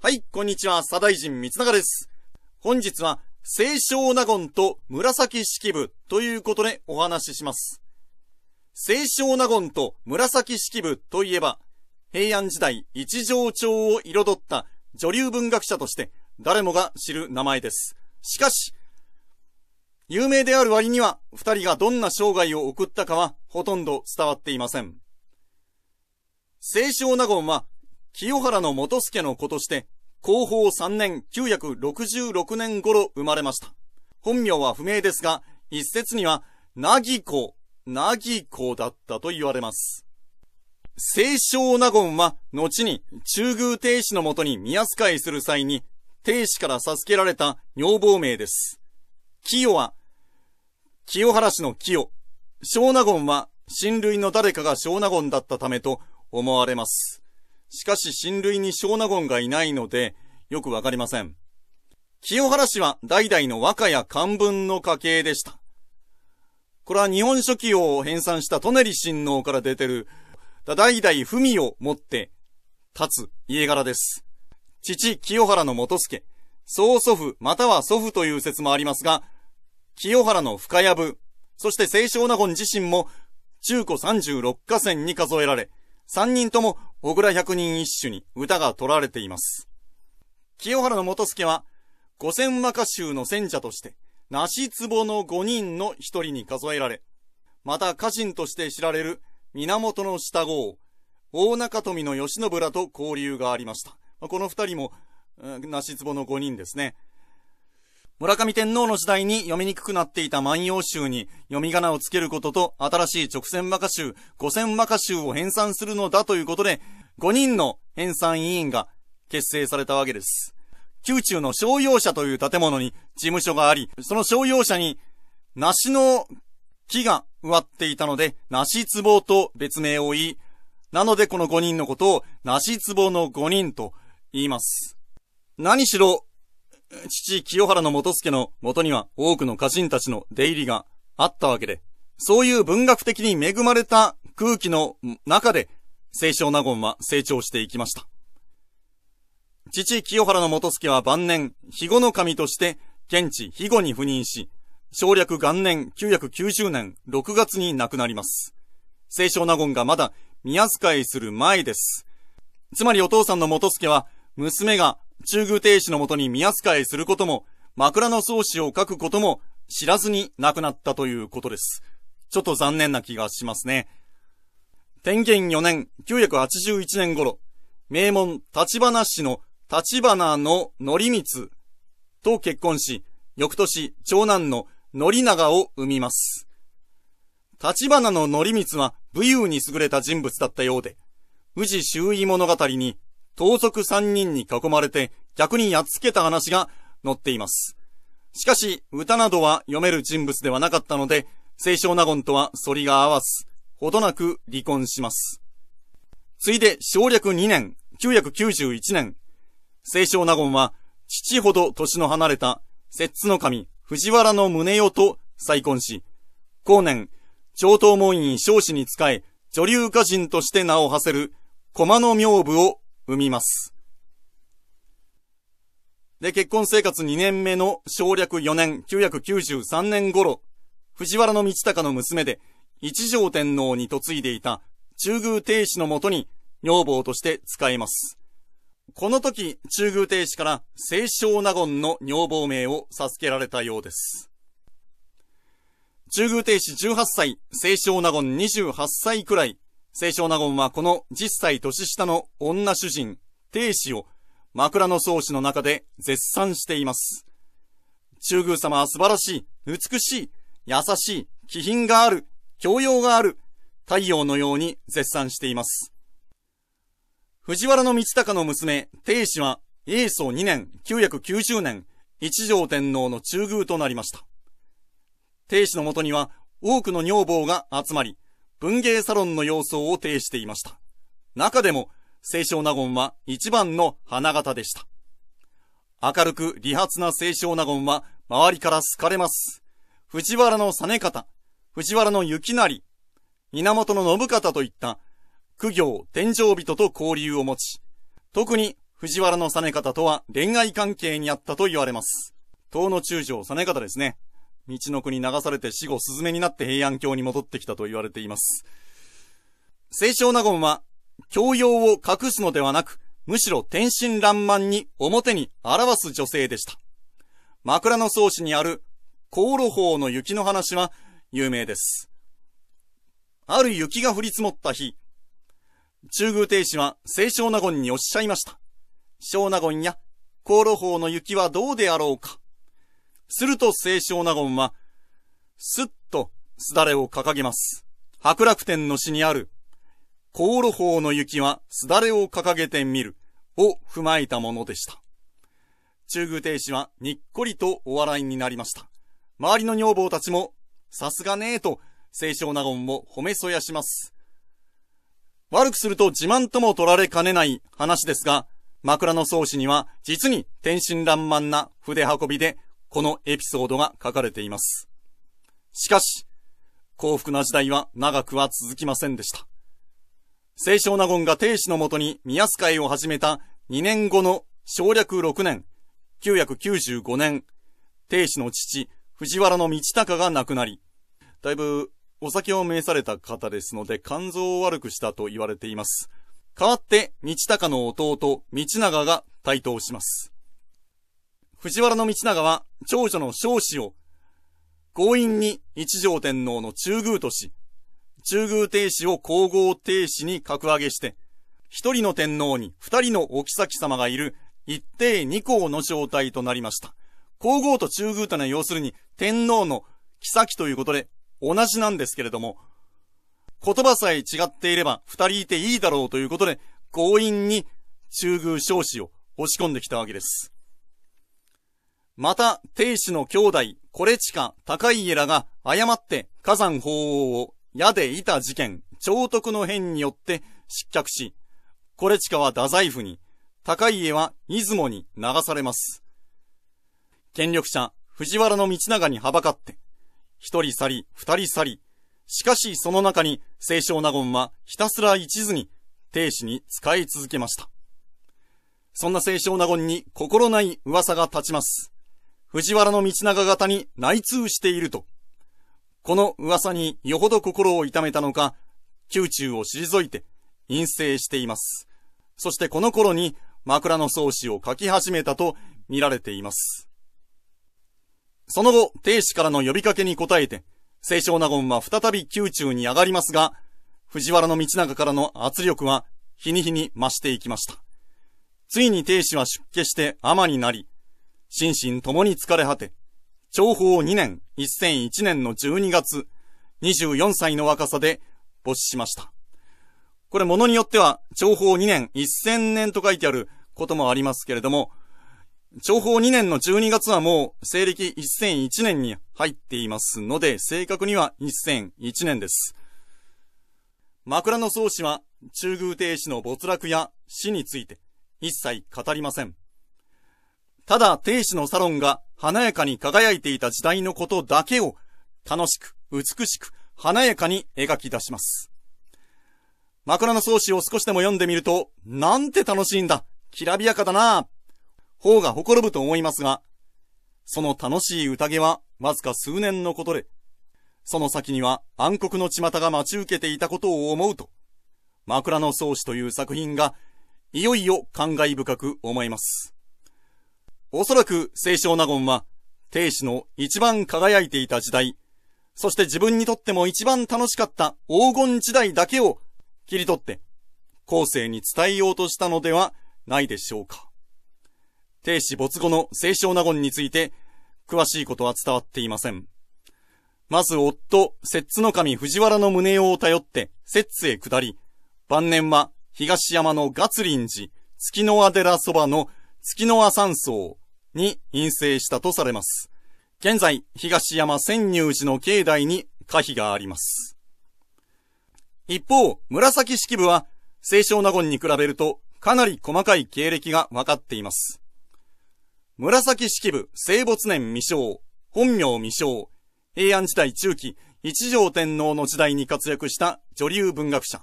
はい、こんにちは、左大臣三永です。本日は、清少納言と紫式部ということでお話しします。清少納言と紫式部といえば、平安時代一条町を彩った女流文学者として誰もが知る名前です。しかし、有名である割には二人がどんな生涯を送ったかはほとんど伝わっていません。清少納言は清原の元助の子として、後方3年966年頃生まれました。本名は不明ですが、一説には、なぎ子、なぎ子だったと言われます。清少納言は、後に中宮帝子のもとに宮扱いする際に、帝子から授けられた女房名です。清は、清原氏の清。少納言は、親類の誰かが少納言だったためと思われます。しかし親類に小納言がいないので、よくわかりません。清原氏は代々の和歌や漢文の家系でした。これは日本書紀を編纂した舎人親王から出てる、代々文を持って立つ家柄です。父、清原の元助、曹祖父、または祖父という説もありますが、清原の深谷部、そして清少納言自身も中古36河川に数えられ、三人とも、小倉百人一首に歌が取られています。清原の元助は、五千和歌集の戦者として、梨壺の五人の一人に数えられ、また家臣として知られる源の下郷、大中富の吉信らと交流がありました。この二人も、梨壺の五人ですね。村上天皇の時代に読みにくくなっていた万葉集に読み仮名をつけることと新しい直線和歌集、五線和歌集を編纂するのだということで、5人の編纂委員が結成されたわけです。宮中の商用者という建物に事務所があり、その商用者に梨の木が植わっていたので、梨壺と別名を言い、なのでこの5人のことを梨壺の5人と言います。何しろ父清原の元助の元には多くの家臣たちの出入りがあったわけで、そういう文学的に恵まれた空気の中で、清少納言は成長していきました。父清原の元助は晩年、肥後の神として、現地肥後に赴任し、省略元年990年6月に亡くなります。清少納言がまだ宮遣いする前です。つまりお父さんの元助は、娘が中宮帝主のもとに宮使いすることも、枕草子を書くことも知らずに亡くなったということです。ちょっと残念な気がしますね。天元4年、981年頃、名門立花氏の立花の則光と結婚し、翌年、長男の則長を生みます。立花の則光は武勇に優れた人物だったようで、宇治周囲物語に盗賊三人に囲まれて逆にやっつけた話が載っています。しかし、歌などは読める人物ではなかったので、清少納言とは反りが合わず、ほどなく離婚します。ついで、省略2年、991年、清少納言は、父ほど年の離れた、摂津の神、藤原の宗代と再婚し、後年、上東門院少子に仕え、女流歌人として名を馳せる、駒の名部を生みます。で、結婚生活2年目の省略4年、993年頃、藤原道隆の娘で、一条天皇に嫁いでいた中宮帝子のもとに女房として使います。この時、中宮帝子から清少納言の女房名を授けられたようです。中宮帝子18歳、清少納言28歳くらい、清少納言はこの10歳年下の女主人、亭子を枕草子の中で絶賛しています。中宮様は素晴らしい、美しい、優しい、気品がある、教養がある、太陽のように絶賛しています。藤原道隆の娘、亭子は、永宗2年、990年、一条天皇の中宮となりました。亭子のもとには多くの女房が集まり、文芸サロンの様相を呈していました。中でも、清少納言は一番の花形でした。明るく理髪な清少納言は周りから好かれます。藤原の実方、藤原の雪成、源の信方といった苦行、天井人と交流を持ち、特に藤原の実方とは恋愛関係にあったと言われます。東の中将実方ですね。道の国流されて死後スズメになって平安京に戻ってきたと言われています。清少納言は、教養を隠すのではなく、むしろ天真爛漫に表に表す女性でした。枕草子にある、航路法の雪の話は有名です。ある雪が降り積もった日、中宮帝子は清少納言におっしゃいました。少納言や、航路法の雪はどうであろうか。すると清少納言は、すっとすだれを掲げます。白楽天の詩にある、航路法の雪はすだれを掲げてみるを踏まえたものでした。中宮亭氏はにっこりとお笑いになりました。周りの女房たちも、さすがねえと、清少納言を褒めそやします。悪くすると自慢とも取られかねない話ですが、枕草子には実に天真爛漫な筆運びでこのエピソードが書かれています。しかし、幸福な時代は長くは続きませんでした。清少納言が帝子のもとに宮須会を始めた2年後の省略6年、995年、帝子の父、藤原道隆が亡くなり、だいぶお酒を召された方ですので肝臓を悪くしたと言われています。代わって、道隆の弟、道長が台頭します。藤原道長は長女の少子を、強引に一条天皇の中宮とし、中宮帝子を皇后帝子に格上げして、一人の天皇に二人のお妃様がいる一定二項の状態となりました。皇后と中宮というのは要するに天皇の妃ということで同じなんですけれども、言葉さえ違っていれば二人いていいだろうということで、強引に中宮少子を押し込んできたわけです。また、亭主の兄弟、コレチカ、高家らが誤って火山法王を矢でいた事件、長徳の変によって失脚し、コレチカは太宰府に、高家は出雲に流されます。権力者、藤原の道長にはばかって、一人去り、二人去り、しかしその中に清少納言はひたすら一途に、亭主に使い続けました。そんな清少納言に心ない噂が立ちます。藤原道長方に内通していると。この噂によほど心を痛めたのか、宮中を退いて陰性しています。そしてこの頃に枕草子を書き始めたと見られています。その後、亭主からの呼びかけに応えて、清少納言は再び宮中に上がりますが、藤原道長からの圧力は日に日に増していきました。ついに亭主は出家して尼になり、心身ともに疲れ果て、長宝2年、1001年の12月、24歳の若さで没死しました。これものによっては、長宝2年、1000年と書いてあることもありますけれども、長宝2年の12月はもう西暦1001年に入っていますので、正確には1001年です。枕草子は中宮帝氏の没落や死について一切語りません。ただ亭主のサロンが華やかに輝いていた時代のことだけを楽しく、美しく、華やかに描き出します。枕草子を少しでも読んでみると、なんて楽しいんだきらびやかだな方がほころぶと思いますが、その楽しい宴はわずか数年のことで、その先には暗黒の巷が待ち受けていたことを思うと、枕草子という作品が、いよいよ感慨深く思います。おそらく清少納言は、亭主の一番輝いていた時代、そして自分にとっても一番楽しかった黄金時代だけを切り取って、後世に伝えようとしたのではないでしょうか。亭主没後の清少納言について、詳しいことは伝わっていません。まず夫、摂津の神藤原の胸を頼って、摂津へ下り、晩年は東山の月林寺、月のアデラそばの月の和山荘に陰性したとされます。現在、東山千入寺の境内に可否があります。一方、紫式部は、清少納言に比べると、かなり細かい経歴が分かっています。紫式部、生没年未生、本名未生、平安時代中期、一条天皇の時代に活躍した女流文学者、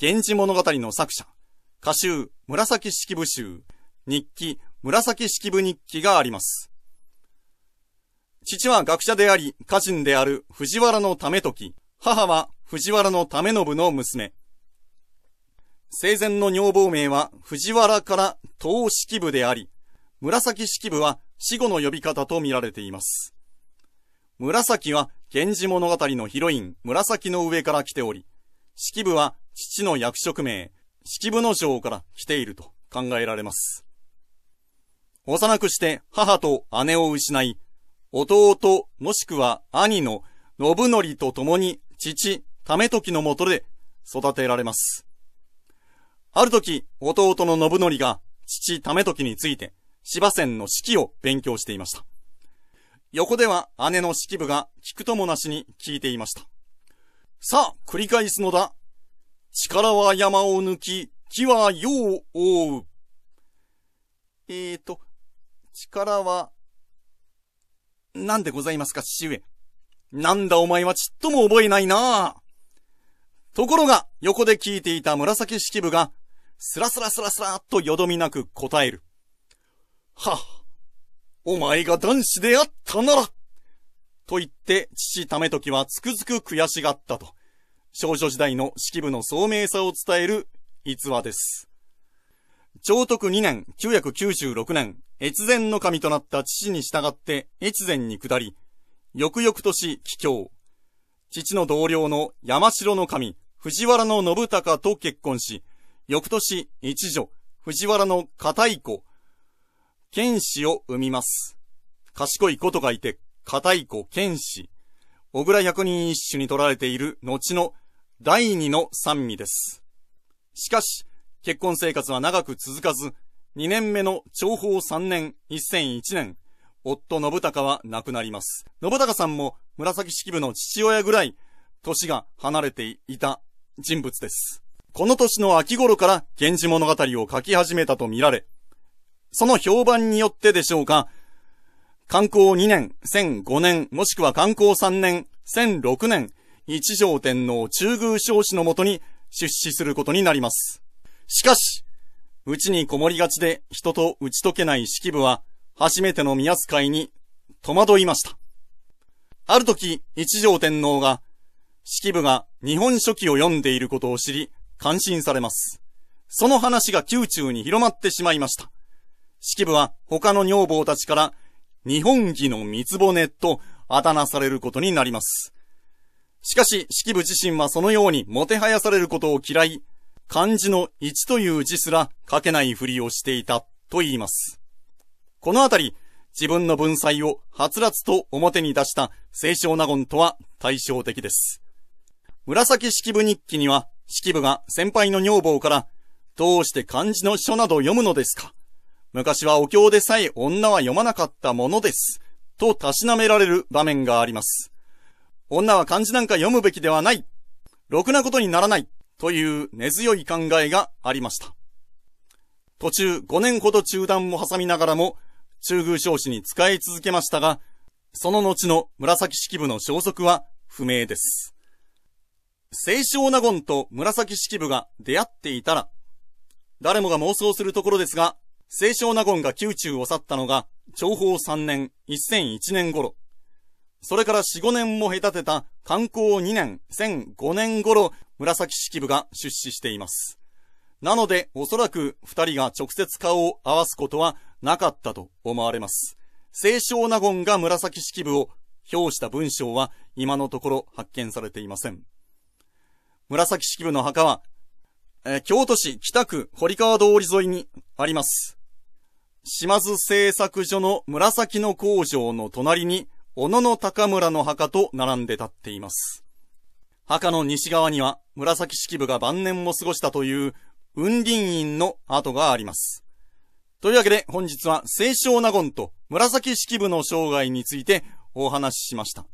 源氏物語の作者、歌集、紫式部集、日記、紫式部日記があります。父は学者であり、家人である藤原の為時、母は藤原のた信の娘。生前の女房名は藤原から東式部であり、紫式部は死後の呼び方と見られています。紫は源氏物語のヒロイン、紫の上から来ており、式部は父の役職名、式部の城から来ていると考えられます。幼くして母と姉を失い、弟、もしくは兄の信則と共に父、為時のもとで育てられます。ある時、弟の信則が父、為時について、芝線の式を勉強していました。横では姉の式部が聞くともなしに聞いていました。さあ、繰り返すのだ。力は山を抜き、木は世を覆う。えーと、力は、なんでございますか、父上。なんだお前はちっとも覚えないなところが、横で聞いていた紫式部が、スラスラスラスラっとよどみなく答える。はお前が男子であったならと言って、父と時はつくづく悔しがったと、少女時代の式部の聡明さを伝える逸話です。長徳2年、996年、越前の神となった父に従って越前に下り、翌々年帰郷。父の同僚の山城の神、藤原の信孝と結婚し、翌年一女、藤原の片い子、剣士を生みます。賢い子と書いて、片い子剣士。小倉百人一首に取られている後の第二の三味です。しかし、結婚生活は長く続かず、2年目の長宝3年、一0 0 1年、夫信孝は亡くなります。信孝さんも紫式部の父親ぐらい、年が離れていた人物です。この年の秋頃から源氏物語を書き始めたと見られ、その評判によってでしょうか、観光2年、1005年、もしくは観光3年、1006年、一条天皇中宮少子のもとに出資することになります。しかし、うちにこもりがちで人と打ち解けない式部は、初めての宮津会に戸惑いました。ある時、一条天皇が、式部が日本書紀を読んでいることを知り、感心されます。その話が宮中に広まってしまいました。式部は他の女房たちから、日本儀の三つ骨とあだ名されることになります。しかし、式部自身はそのようにもてはやされることを嫌い、漢字の1という字すら書けないふりをしていたと言います。このあたり、自分の文才をはつらつと表に出した清少納言とは対照的です。紫式部日記には、式部が先輩の女房から、どうして漢字の書など読むのですか昔はお経でさえ女は読まなかったものです。とたしなめられる場面があります。女は漢字なんか読むべきではない。ろくなことにならない。という根強い考えがありました。途中5年ほど中断を挟みながらも、中宮少子に使い続けましたが、その後の紫式部の消息は不明です。清少納言と紫式部が出会っていたら、誰もが妄想するところですが、清少納言が宮中を去ったのが、長宝3年、1001年頃。それから4、5年も隔てた、観光2年、1005年頃紫式部が出資しています。なので、おそらく二人が直接顔を合わすことはなかったと思われます。清少納言が紫式部を表した文章は今のところ発見されていません。紫式部の墓は、えー、京都市北区堀川通り沿いにあります。島津製作所の紫の工場の隣に、小野の高村の墓と並んで立っています。墓の西側には紫式部が晩年を過ごしたという雲林院の跡があります。というわけで本日は清少納言と紫式部の生涯についてお話ししました。